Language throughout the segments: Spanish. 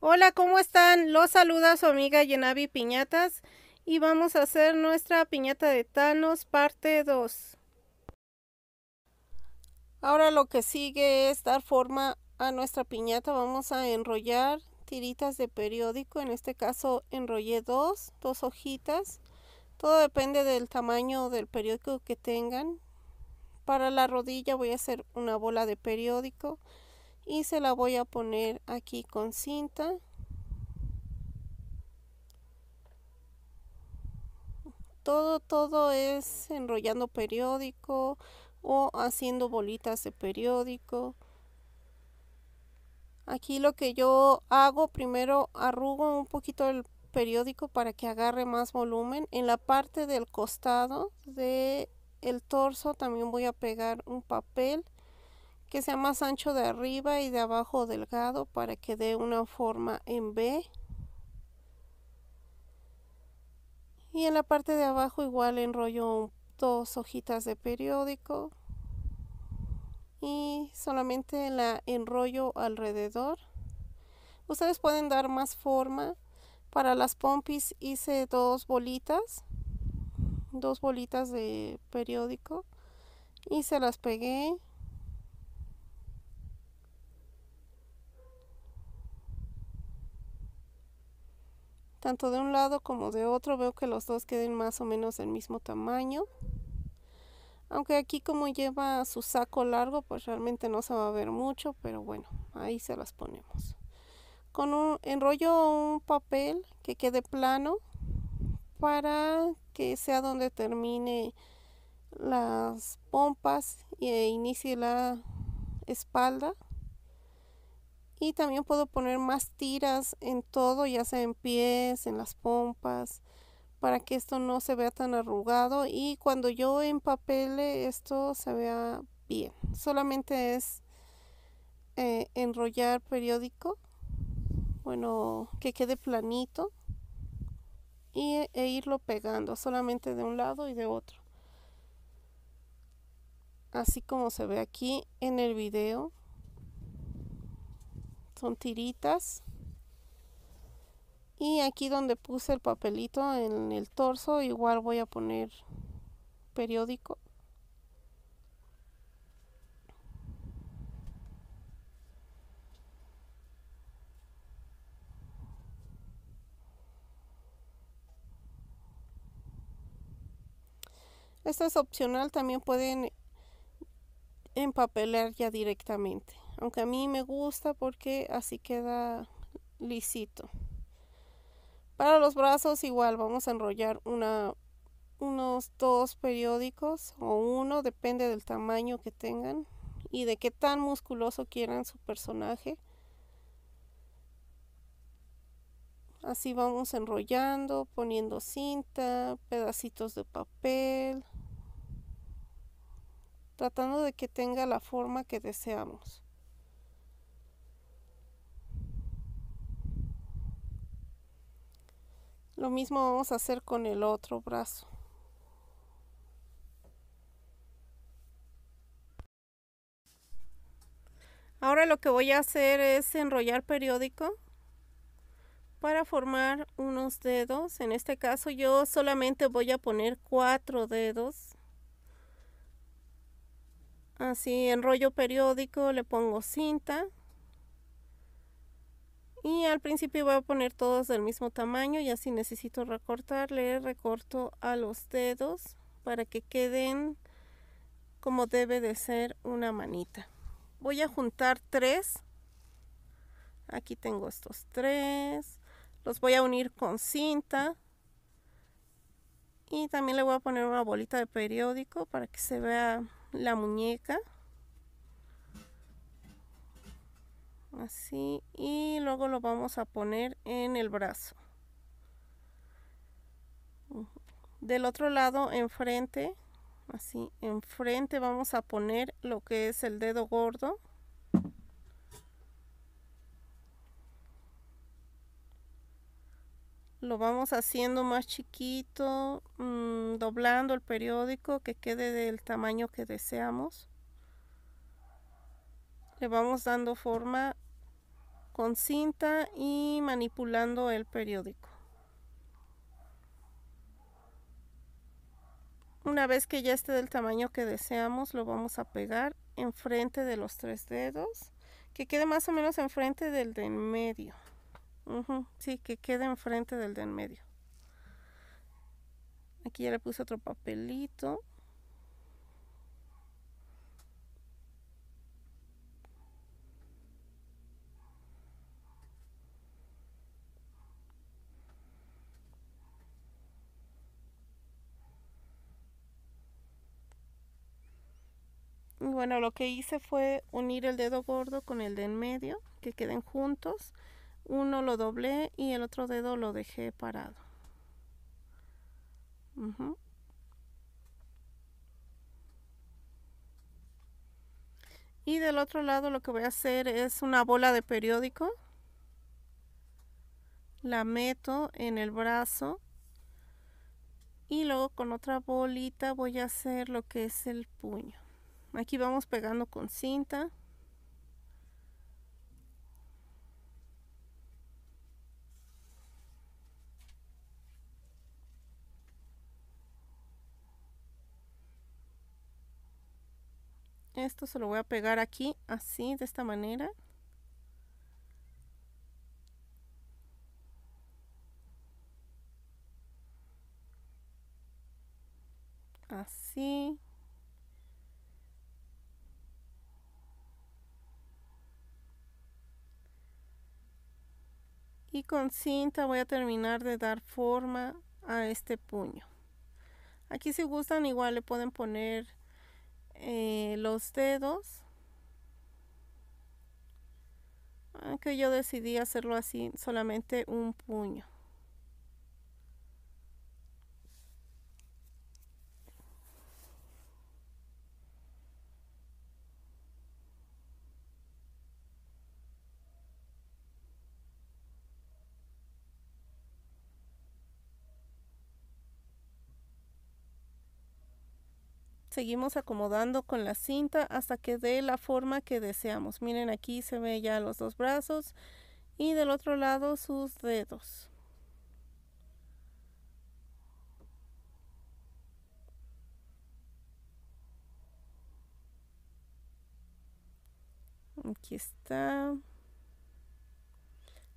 Hola, ¿cómo están? Los saluda su amiga Yenavi Piñatas y vamos a hacer nuestra piñata de Thanos parte 2. Ahora lo que sigue es dar forma a nuestra piñata. Vamos a enrollar tiritas de periódico, en este caso enrollé dos, dos hojitas. Todo depende del tamaño del periódico que tengan. Para la rodilla voy a hacer una bola de periódico y se la voy a poner aquí con cinta todo todo es enrollando periódico o haciendo bolitas de periódico aquí lo que yo hago primero arrugo un poquito el periódico para que agarre más volumen en la parte del costado de el torso también voy a pegar un papel que sea más ancho de arriba y de abajo delgado para que dé una forma en B. Y en la parte de abajo igual enrollo dos hojitas de periódico y solamente la enrollo alrededor. Ustedes pueden dar más forma. Para las pompis hice dos bolitas, dos bolitas de periódico y se las pegué Tanto de un lado como de otro veo que los dos queden más o menos del mismo tamaño. Aunque aquí como lleva su saco largo, pues realmente no se va a ver mucho, pero bueno, ahí se las ponemos. Con un enrollo un papel que quede plano para que sea donde termine las pompas e inicie la espalda y también puedo poner más tiras en todo, ya sea en pies, en las pompas, para que esto no se vea tan arrugado y cuando yo empapele esto se vea bien. Solamente es eh, enrollar periódico, bueno, que quede planito y, e, e irlo pegando solamente de un lado y de otro. Así como se ve aquí en el video son tiritas y aquí donde puse el papelito en el torso igual voy a poner periódico Esto es opcional, también pueden empapelar ya directamente aunque a mí me gusta porque así queda lisito. Para los brazos igual vamos a enrollar unos dos periódicos o uno, depende del tamaño que tengan y de qué tan musculoso quieran su personaje. Así vamos enrollando, poniendo cinta, pedacitos de papel, tratando de que tenga la forma que deseamos. Lo mismo vamos a hacer con el otro brazo. Ahora lo que voy a hacer es enrollar periódico para formar unos dedos. En este caso yo solamente voy a poner cuatro dedos. Así enrollo periódico, le pongo cinta y al principio voy a poner todos del mismo tamaño y así necesito recortar le recorto a los dedos para que queden como debe de ser una manita voy a juntar tres aquí tengo estos tres los voy a unir con cinta y también le voy a poner una bolita de periódico para que se vea la muñeca así y luego lo vamos a poner en el brazo del otro lado enfrente así enfrente vamos a poner lo que es el dedo gordo lo vamos haciendo más chiquito mm, doblando el periódico que quede del tamaño que deseamos le vamos dando forma con cinta y manipulando el periódico. Una vez que ya esté del tamaño que deseamos, lo vamos a pegar enfrente de los tres dedos, que quede más o menos enfrente del de en medio. sí, que quede enfrente del de en medio. Aquí ya le puse otro papelito. Bueno, lo que hice fue unir el dedo gordo con el de en medio, que queden juntos. Uno lo doblé y el otro dedo lo dejé parado. Y del otro lado lo que voy a hacer es una bola de periódico. La meto en el brazo. Y luego con otra bolita voy a hacer lo que es el puño. Aquí vamos pegando con cinta. esto se lo voy a pegar aquí así de esta manera así con cinta voy a terminar de dar forma a este puño. Aquí si gustan igual le pueden poner eh, los dedos. Aunque yo decidí hacerlo así, solamente un puño. seguimos acomodando con la cinta hasta que dé la forma que deseamos. Miren aquí se ve ya los dos brazos y del otro lado sus dedos. Aquí está.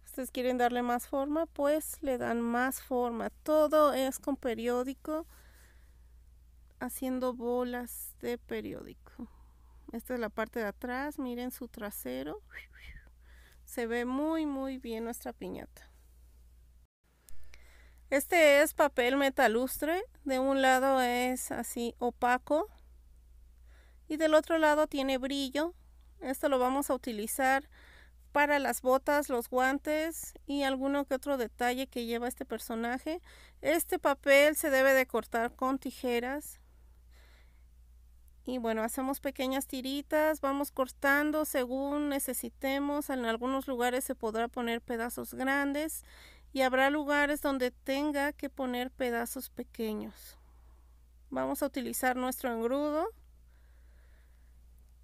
Ustedes quieren darle más forma, pues le dan más forma. Todo es con periódico haciendo bolas de periódico. Esta es la parte de atrás, miren su trasero. Se ve muy muy bien nuestra piñata. Este es papel metalustre, de un lado es así opaco y del otro lado tiene brillo. Esto lo vamos a utilizar para las botas, los guantes y alguno que otro detalle que lleva este personaje. Este papel se debe de cortar con tijeras y bueno, hacemos pequeñas tiritas, vamos cortando según necesitemos. En algunos lugares se podrá poner pedazos grandes y habrá lugares donde tenga que poner pedazos pequeños. Vamos a utilizar nuestro engrudo,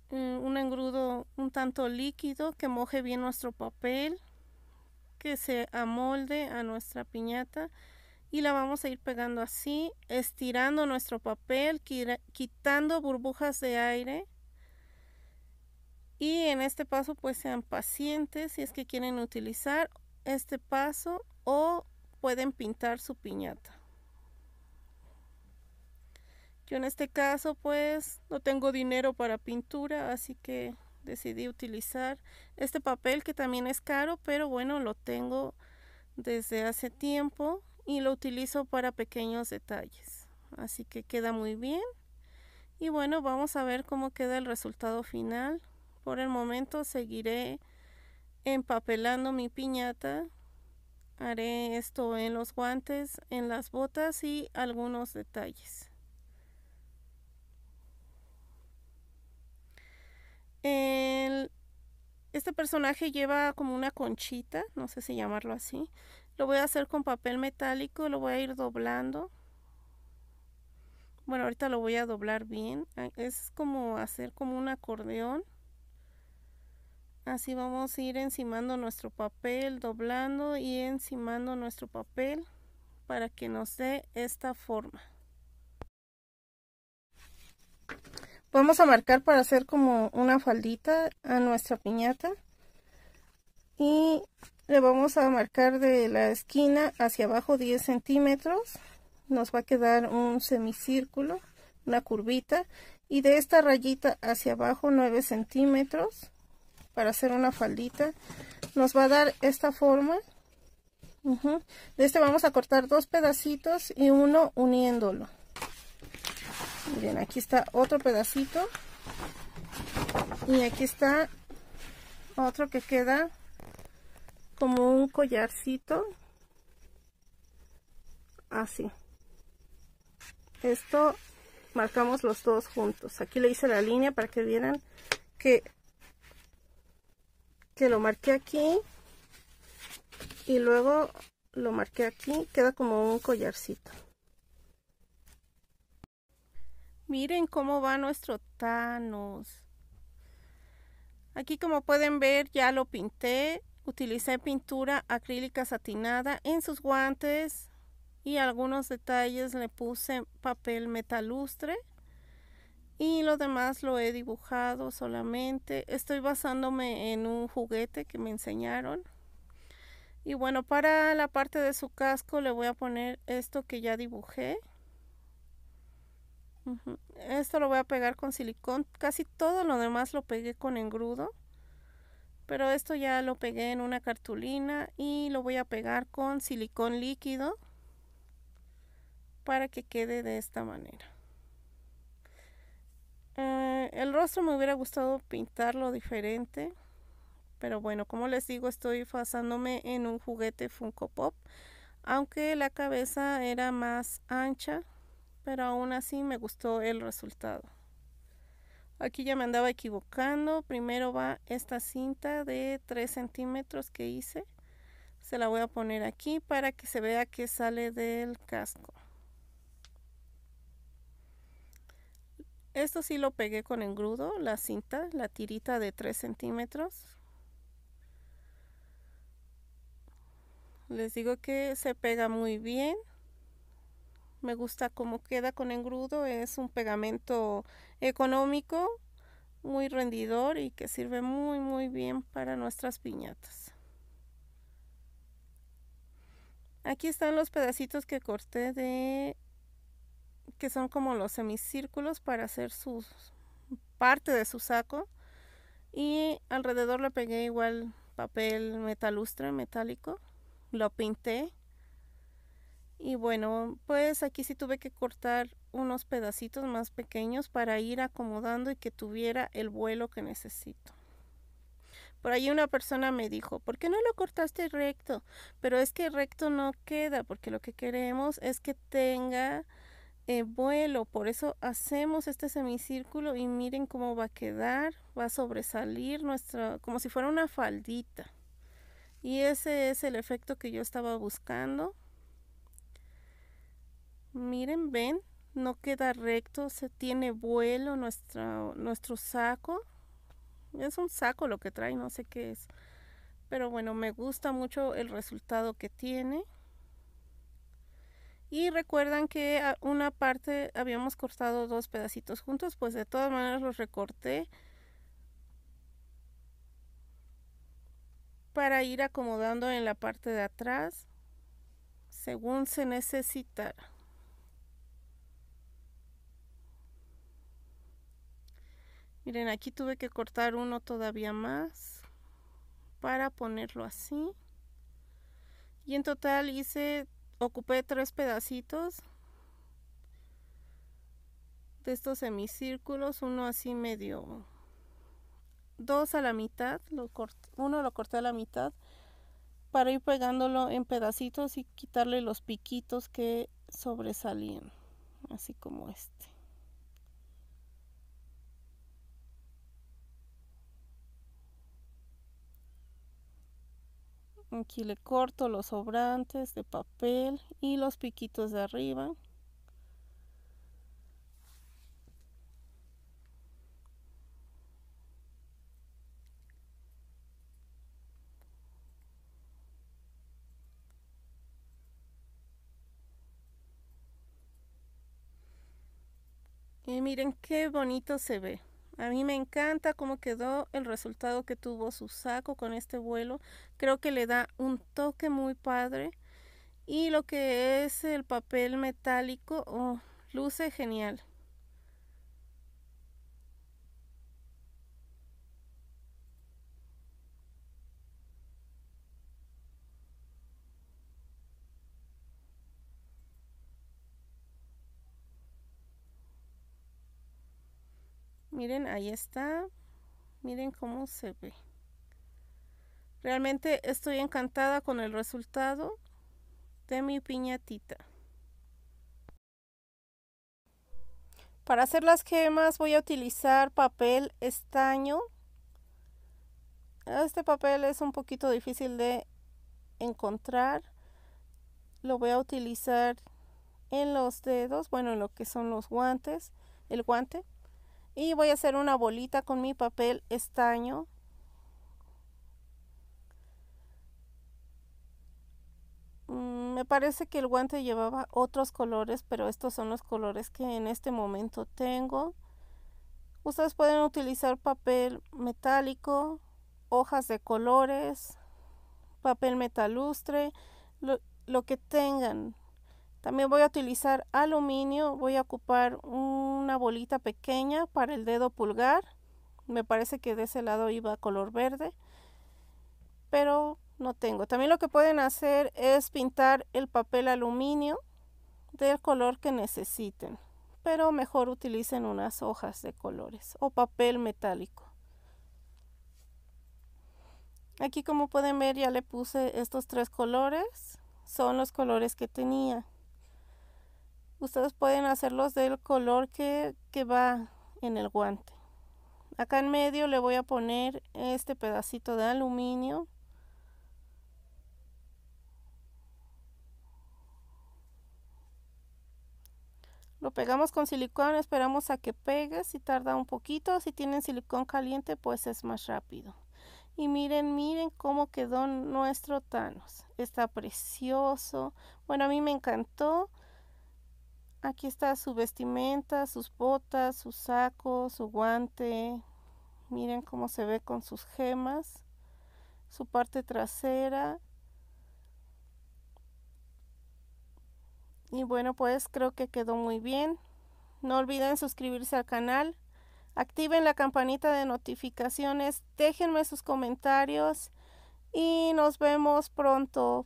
eh, un engrudo un tanto líquido que moje bien nuestro papel, que se amolde a nuestra piñata y la vamos a ir pegando así, estirando nuestro papel, quitando burbujas de aire. Y en este paso pues sean pacientes si es que quieren utilizar este paso o pueden pintar su piñata. Yo en este caso pues no tengo dinero para pintura, así que decidí utilizar este papel que también es caro, pero bueno, lo tengo desde hace tiempo y lo utilizo para pequeños detalles. Así que queda muy bien. Y bueno, vamos a ver cómo queda el resultado final. Por el momento seguiré empapelando mi piñata. Haré esto en los guantes, en las botas y algunos detalles. este personaje lleva como una conchita, no sé si llamarlo así, lo voy a hacer con papel metálico, lo voy a ir doblando. Bueno, ahorita lo voy a doblar bien. Es como hacer como un acordeón. Así vamos a ir encimando nuestro papel, doblando y encimando nuestro papel para que nos dé esta forma. Vamos a marcar para hacer como una faldita a nuestra piñata. Y le vamos a marcar de la esquina hacia abajo 10 centímetros nos va a quedar un semicírculo una curvita y de esta rayita hacia abajo 9 centímetros para hacer una faldita nos va a dar esta forma de este vamos a cortar dos pedacitos y uno uniéndolo bien aquí está otro pedacito y aquí está otro que queda como un collarcito así esto marcamos los dos juntos aquí le hice la línea para que vieran que que lo marqué aquí y luego lo marqué aquí queda como un collarcito miren cómo va nuestro Thanos aquí como pueden ver ya lo pinté Utilicé pintura acrílica satinada en sus guantes y algunos detalles le puse papel metalustre y lo demás lo he dibujado solamente. Estoy basándome en un juguete que me enseñaron. Y bueno, para la parte de su casco le voy a poner esto que ya dibujé. Esto lo voy a pegar con silicón. Casi todo lo demás lo pegué con engrudo. Pero esto ya lo pegué en una cartulina y lo voy a pegar con silicón líquido para que quede de esta manera. Eh, el rostro me hubiera gustado pintarlo diferente. Pero bueno, como les digo, estoy basándome en un juguete Funko Pop. Aunque la cabeza era más ancha, pero aún así me gustó el resultado. Aquí ya me andaba equivocando. Primero va esta cinta de 3 centímetros que hice. Se la voy a poner aquí para que se vea que sale del casco. Esto sí lo pegué con engrudo, la cinta, la tirita de 3 centímetros. Les digo que se pega muy bien me gusta cómo queda con engrudo, es un pegamento económico, muy rendidor y que sirve muy muy bien para nuestras piñatas. Aquí están los pedacitos que corté de que son como los semicírculos para hacer su parte de su saco y alrededor le pegué igual papel metalustre metálico, lo pinté y bueno, pues aquí sí tuve que cortar unos pedacitos más pequeños para ir acomodando y que tuviera el vuelo que necesito. Por ahí una persona me dijo, ¿por qué no lo cortaste recto? Pero es que recto no queda, porque lo que queremos es que tenga eh, vuelo. Por eso hacemos este semicírculo y miren cómo va a quedar. Va a sobresalir nuestra, como si fuera una faldita. Y ese es el efecto que yo estaba buscando. Miren, ven, no queda recto, se tiene vuelo nuestro, nuestro saco. Es un saco lo que trae, no sé qué es. Pero bueno, me gusta mucho el resultado que tiene. Y recuerdan que una parte habíamos cortado dos pedacitos juntos, pues de todas maneras los recorté para ir acomodando en la parte de atrás según se necesita. Miren, aquí tuve que cortar uno todavía más para ponerlo así. Y en total hice, ocupé tres pedacitos de estos semicírculos, uno así medio, dos a la mitad, lo uno lo corté a la mitad para ir pegándolo en pedacitos y quitarle los piquitos que sobresalían, así como este. aquí le corto los sobrantes de papel y los piquitos de arriba Y miren qué bonito se ve. A mí me encanta cómo quedó el resultado que tuvo su saco con este vuelo. Creo que le da un toque muy padre. Y lo que es el papel metálico, oh, luce genial. Miren, ahí está. Miren cómo se ve. Realmente estoy encantada con el resultado de mi piñatita. Para hacer las gemas voy a utilizar papel estaño. Este papel es un poquito difícil de encontrar. Lo voy a utilizar en los dedos, bueno, en lo que son los guantes, el guante y voy a hacer una bolita con mi papel estaño mm, me parece que el guante llevaba otros colores, pero estos son los colores que en este momento tengo. Ustedes pueden utilizar papel metálico, hojas de colores, papel metalustre, lo, lo que tengan. También voy a utilizar aluminio, voy a ocupar una bolita pequeña para el dedo pulgar. Me parece que de ese lado iba color verde, pero no tengo. También lo que pueden hacer es pintar el papel aluminio del color que necesiten, pero mejor utilicen unas hojas de colores o papel metálico. Aquí como pueden ver ya le puse estos tres colores, son los colores que tenía. Ustedes pueden hacerlos del color que, va en el guante. Acá en medio le voy a poner este pedacito de aluminio. Lo pegamos con silicón, esperamos a que pegue, si tarda un poquito, si tienen silicón caliente pues es más rápido. Y miren, miren cómo quedó nuestro Thanos. Está precioso. Bueno, a mí me encantó. Aquí está su vestimenta, sus botas, su saco, su guante. Miren cómo se ve con sus gemas. Su parte trasera. Y bueno, pues creo que quedó muy bien. No olviden suscribirse al canal. Activen la campanita de notificaciones. Déjenme sus comentarios. Y nos vemos pronto.